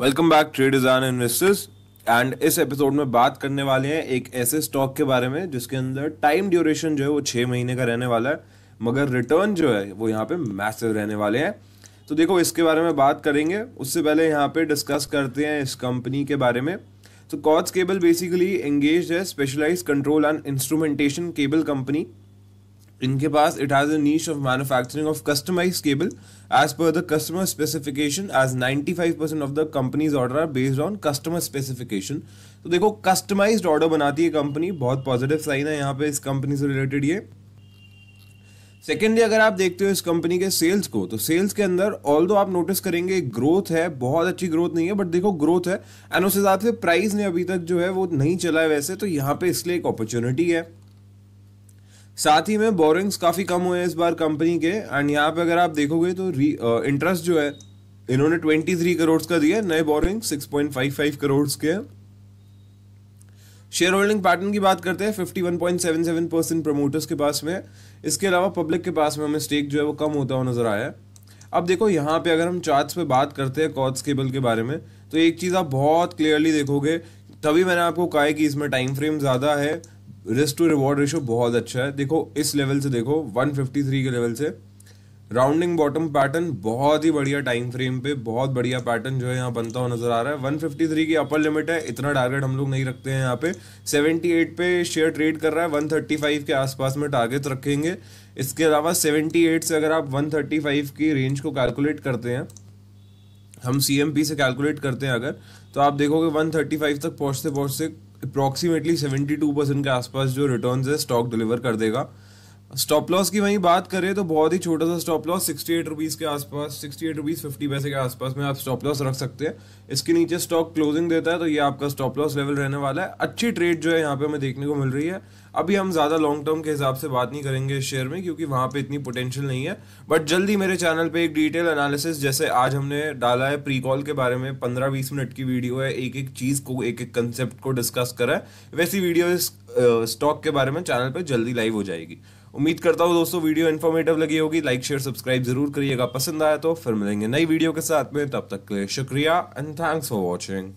welcome back trade and investors and इस episode में बात करने वाले हैं एक ऐसे स्टॉक के बारे में जिसके अंदर टाइम ड्यूरेशन जो है वो छः महीने का रहने वाला है मगर रिटर्न जो है वो यहाँ पे मैसिव रहने वाले हैं तो देखो इसके बारे में बात करेंगे उससे पहले यहाँ पे डिस्कस करते हैं इस कंपनी के बारे में तो कॉज केबल बेसिकली एंगेज है specialise control and instrumentation cable company इनके पास it has a niche of manufacturing of customise cable as per the customer specification as 95 percent of the company's order are based on customer specification तो देखो customised order बनाती है company बहुत positive sign है यहाँ पे इस कंपनी से रिलेटेड ये सेकेंडली अगर आप देखते हो इस कंपनी के सेल्स को तो सेल्स के अंदर ऑल दो आप नोटिस करेंगे ग्रोथ है बहुत अच्छी ग्रोथ नहीं है बट देखो ग्रोथ है एंड उस हिसाब से प्राइस ने अभी तक जो है वो नहीं चला है वैसे तो यहाँ पे इसलिए एक अपॉर्चुनिटी है साथ ही में बोरिंग्स काफ़ी कम हुए हैं इस बार कंपनी के एंड यहाँ पे अगर आप देखोगे तो इंटरेस्ट जो है इन्होंने 23 करोड़ का दिया नए बोरिंग 6.55 करोड़ के शेयर होल्डिंग पैटर्न की बात करते हैं 51.77 परसेंट प्रमोटर्स के पास में इसके अलावा पब्लिक के पास में हमें स्टेक जो है वो कम होता हुआ नज़र आया है अब देखो यहाँ पे अगर हम चार्ट्स पे बात करते हैं कॉड्स केबल के बारे में तो एक चीज़ आप बहुत क्लियरली देखोगे तभी मैंने आपको कहा है कि इसमें टाइम फ्रेम ज़्यादा है रिस्क टू रिवॉर्ड रेशो बहुत अच्छा है देखो इस लेवल से देखो 153 के लेवल से राउंडिंग बॉटम पैटर्न बहुत ही बढ़िया टाइम फ्रेम पे बहुत बढ़िया पैटर्न जो है यहाँ बनता हुआ नजर आ रहा है 153 की अपर लिमिट है इतना टारगेट हम लोग नहीं रखते हैं यहाँ पे 78 पे शेयर ट्रेड कर रहा है 135 के आसपास में टारगेट रखेंगे इसके अलावा 78 से अगर आप 135 की रेंज को कैलकुलेट करते हैं हम सी से कैलकुलेट करते हैं अगर तो आप देखोगे वन तक पहुँचते पहुँचते अप्रॉक्सीमेटली टू परसेंट के आसपास जो रिटर्न है स्टॉक डिलीवर कर देगा स्टॉप लॉस की वहीं बात करें तो बहुत ही छोटा सा stop loss sixty eight rupees के आसपास सिक्सटी एट रुपीज़ फिफ्टी पैसे के आसपास में आप स्टॉप लॉस रख सकते हैं इसके नीचे स्टॉक क्लोजिंग देता है तो ये आपका स्टॉप लॉस लेवल रहने वाला है अच्छी ट्रेड जो है यहाँ पे हमें देखने को मिल रही है अभी हम ज़्यादा लॉन्ग टर्म के हिसाब से बात नहीं करेंगे इस शेयर में क्योंकि वहाँ पे इतनी पोटेंशियल नहीं है बट जल्दी मेरे चैनल पे एक डिटेल एनालिसिस जैसे आज हमने डाला है प्री कॉल के बारे में पंद्रह बीस मिनट की वीडियो है एक एक चीज़ को एक एक कंसेप्ट को डिस्कस करा है वैसी वीडियो इस स्टॉक के बारे में चैनल पर जल्दी लाइव हो जाएगी उम्मीद करता हूँ दोस्तों वीडियो इन्फॉर्मेटिव लगी होगी लाइक शेयर सब्सक्राइब जरूर करिएगा पसंद आया तो फिर मिलेंगे नई वीडियो के साथ में तब तक के लिए शुक्रिया एंड थैंक्स फॉर वॉचिंग